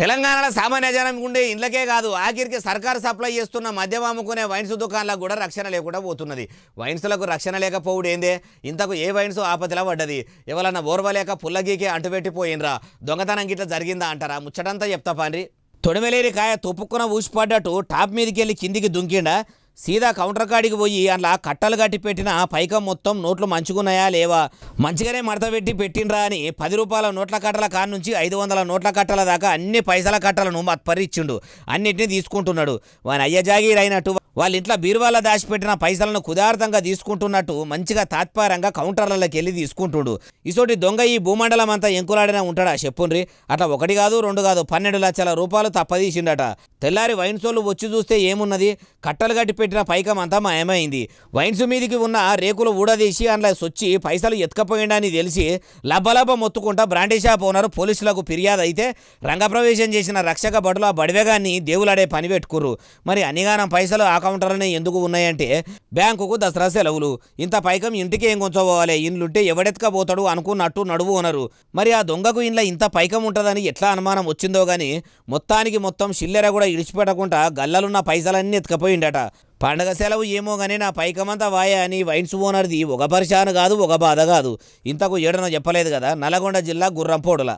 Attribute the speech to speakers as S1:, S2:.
S1: తెలంగాణలో సామాన్య జనం ఉండే ఇండ్లకే కాదు ఆఖరికి సర్కారు సప్లై చేస్తున్న మద్యం అమ్ముకునే వైన్స్ దుకాణాలకు కూడా రక్షణ లేకుండా పోతున్నది వైన్స్లకు రక్షణ లేకపోవుడు ఏందే ఇంతకు ఏ వైన్స్ ఆపదిలా పడ్డది ఎవరన్నా ఓర్వలేక పుల్లగీకే అంటుపెట్టిపోయినరా దొంగతనం గిట్లా జరిగిందా అంటారా ముచ్చటంతా చెప్తా పాన్రి తొడిమెలేరి కాయ తొప్పుకున ఊసిపడ్డట్టు టాప్ మీదకి వెళ్ళి కిందికి దుంకిండా సీదా కౌంటర్ కాడికి పోయి అట్లా కట్టలు కట్టి పెట్టిన పైకం మొత్తం నోట్లు మంచుకున్నాయా లేవా మంచిగానే మడత పెట్టి పెట్టినరా అని పది రూపాయల నోట్ల కట్టల కాని నుంచి ఐదు వందల నోట్ల కట్టల దాకా అన్ని పైసల కట్టలను మత్పరిచ్చిండు అన్నింటినీ తీసుకుంటున్నాడు వాని అయినట్టు వాళ్ళ ఇంట్లో బీరువాల దాచిపెట్టిన పైసలను కుదార్థంగా తీసుకుంటున్నట్టు మంచిగా తాత్పరంగా కౌంటర్లకి వెళ్ళి తీసుకుంటుండు ఇసోటి దొంగ ఈ భూమండలం అంతా ఎంకులాడినా ఉంటాడా చెప్పుండ్రి అట్లా ఒకటి కాదు రెండు కాదు పన్నెండు లక్షల రూపాయలు తప్పదీసిండట తెల్లారి వైన్సోళ్ళు వచ్చి చూస్తే ఏమున్నది కట్టలు కట్టి పెట్టిన పైకం అంతా మాయమైంది వైన్స్ మీదికి ఉన్న రేకులు ఊడదీసి అందులో సొచ్చి పైసలు ఎత్తుకపోయిండని తెలిసి లబ్బలబ్బ మొత్తుకుంటా బ్రాండీ షాప్ ఓనర్ పోలీసులకు ఫిర్యాదు అయితే రంగప్రవేశం చేసిన రక్షక భటులు బడివేగాన్ని దేవులాడే పని పెట్టుకుర్రు మరి అనిగానం పైసలు ఆక కౌంటర్లనే ఎందుకు ఉన్నాయంటే బ్యాంకుకు దసరా సెలవులు ఇంత పైకం ఇంటికి ఏం కొంచోవాలి ఇండ్లుంటే ఎవడెత్తుకపోతాడు అనుకున్నట్టు నడువు అనరు మరి ఆ దొంగకు ఇండ్ల ఇంత పైకం ఉంటుందని ఎట్లా అనుమానం వచ్చిందో కానీ మొత్తానికి మొత్తం షిల్లెర కూడా ఇడిచిపెట్టకుండా గల్లలున్న పైసలన్నీ ఎత్తుకపోయిండట పండగ సెలవు ఏమో కానీ నా పైకమంతా వాయా అని వైన్స్ ఓనర్ది ఒక పరిశాన కాదు ఒక బాధ కాదు ఇంతకు ఏడన చెప్పలేదు కదా నల్గొండ జిల్లా గుర్రంపోడుల